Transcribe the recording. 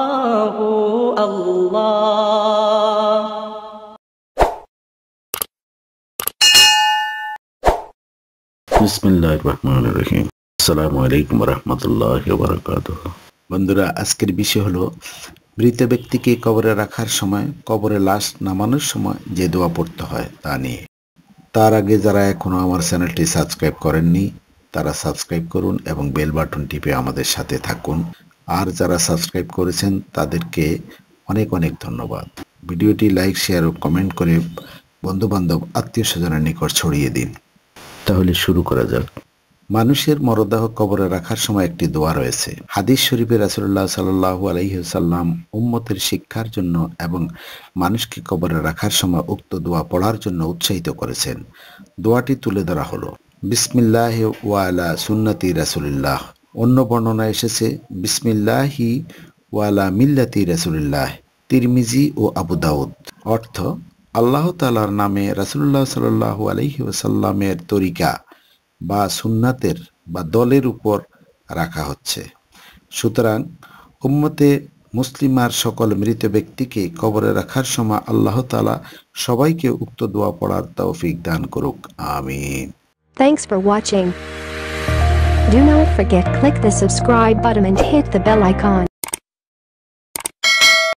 বন্ধুরা আজকের বিষয় হলো মৃত ব্যক্তিকে কবরে রাখার সময় কবরে লাশ নামানোর সময় যে দোয়া পড়তে হয় তা নিয়ে তার আগে যারা এখনো আমার চ্যানেলটি সাবস্ক্রাইব করেননি তারা সাবস্ক্রাইব করুন এবং বেল বাটন টিপে আমাদের সাথে থাকুন আর যারা সাবস্ক্রাইব করেছেন তাদেরকে অনেক অনেক ধন্যবাদ ভিডিওটি লাইক শেয়ার ও কমেন্ট করে বন্ধুবান্ধব আত্মীয় স্বজনের নিকট ছড়িয়ে দিন তাহলে শুরু করা যাক মানুষের মরদাহ কবরে রাখার সময় একটি দোয়া রয়েছে হাদিস শরীফে রাসুল্লাহ সাল আলহিহসাল্লাম উম্মতের শিক্ষার জন্য এবং মানুষকে কবরে রাখার সময় উক্ত দোয়া পড়ার জন্য উৎসাহিত করেছেন দোয়াটি তুলে ধরা হলো বিসমিল্লাহ ওয়ালা সুন্নতি রাসুলিল্লাহ অন্য বর্ণনা এসেছে বিসমিল্লাহি ওয়ালা মিল্লাতি রাসুলিল্লাহ তিরমিজি ও আবু দাউদ অর্থ আল্লাহ তালার নামে রাসুল্লাহ সাল আলহি ওসাল্লামের তরিকা বা সুন্নাতের বা দলের উপর রাখা হচ্ছে সুতরাং উম্মতে মুসলিমার সকল মৃত ব্যক্তিকে কবরে রাখার সময় আল্লাহ তালা সবাইকে উক্ত দোয়া পড়ার তৌফিক দান করুক আমিন thanks for watching Do not forget click the subscribe button and hit the bell icon.